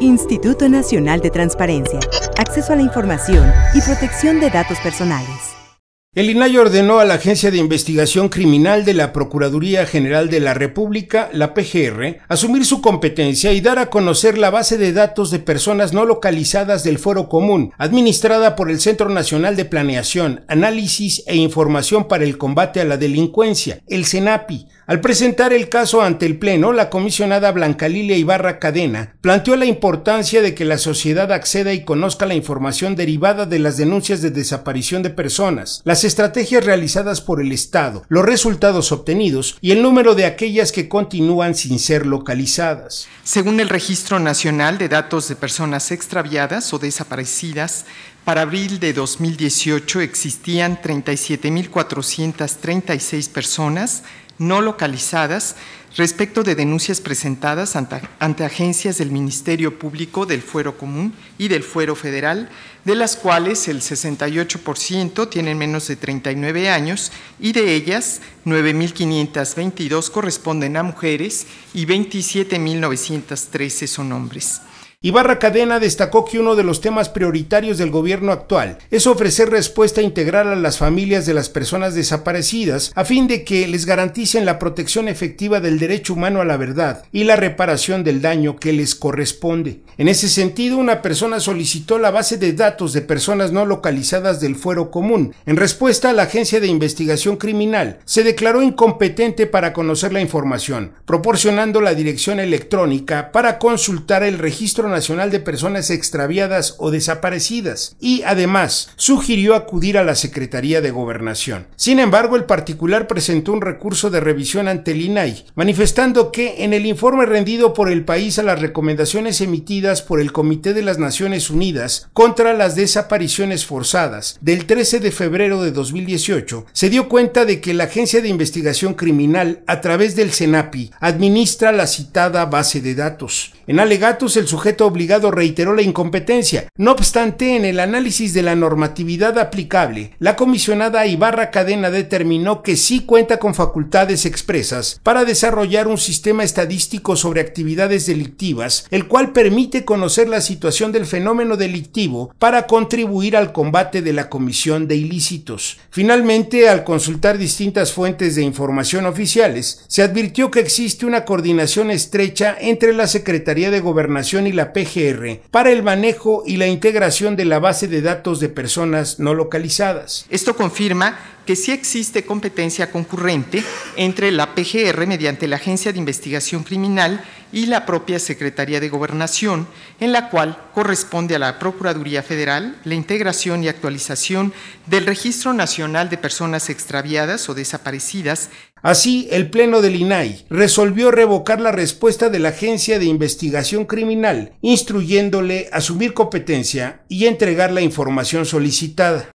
Instituto Nacional de Transparencia, Acceso a la Información y Protección de Datos Personales. El INAI ordenó a la Agencia de Investigación Criminal de la Procuraduría General de la República, la PGR, asumir su competencia y dar a conocer la base de datos de personas no localizadas del Foro Común, administrada por el Centro Nacional de Planeación, Análisis e Información para el Combate a la Delincuencia, el CENAPI, al presentar el caso ante el Pleno, la comisionada Blanca Lilia Ibarra Cadena planteó la importancia de que la sociedad acceda y conozca la información derivada de las denuncias de desaparición de personas, las estrategias realizadas por el Estado, los resultados obtenidos y el número de aquellas que continúan sin ser localizadas. Según el Registro Nacional de Datos de Personas Extraviadas o Desaparecidas, para abril de 2018 existían 37.436 personas no localizadas respecto de denuncias presentadas ante, agencias del Ministerio Público del Fuero Común y del Fuero Federal, de las cuales el 68% tienen menos de 39 años y de ellas 9.522 corresponden a mujeres y 27.913 son hombres. Ibarra Cadena destacó que uno de los temas prioritarios del gobierno actual es ofrecer respuesta integral a las familias de las personas desaparecidas a fin de que les garanticen la protección efectiva del derecho humano a la verdad y la reparación del daño que les corresponde. En ese sentido, una persona solicitó la base de datos de personas no localizadas del fuero común. En respuesta, la Agencia de Investigación Criminal se declaró incompetente para conocer la información, proporcionando la dirección electrónica para consultar el registro Nacional de Personas Extraviadas o Desaparecidas y además sugirió acudir a la Secretaría de Gobernación. Sin embargo, el particular presentó un recurso de revisión ante el INAI, manifestando que en el informe rendido por el país a las recomendaciones emitidas por el Comité de las Naciones Unidas contra las desapariciones forzadas del 13 de febrero de 2018, se dio cuenta de que la Agencia de Investigación Criminal, a través del CENAPI, administra la citada base de datos. En alegatos, el sujeto obligado reiteró la incompetencia. No obstante, en el análisis de la normatividad aplicable, la comisionada Ibarra Cadena determinó que sí cuenta con facultades expresas para desarrollar un sistema estadístico sobre actividades delictivas, el cual permite conocer la situación del fenómeno delictivo para contribuir al combate de la comisión de ilícitos. Finalmente, al consultar distintas fuentes de información oficiales, se advirtió que existe una coordinación estrecha entre la Secretaría de Gobernación y la PGR para el manejo y la integración de la base de datos de personas no localizadas. Esto confirma que sí existe competencia concurrente entre la PGR mediante la Agencia de Investigación Criminal y la propia Secretaría de Gobernación, en la cual corresponde a la Procuraduría Federal la integración y actualización del Registro Nacional de Personas Extraviadas o Desaparecidas. Así, el Pleno del INAI resolvió revocar la respuesta de la Agencia de Investigación Criminal, instruyéndole asumir competencia y entregar la información solicitada.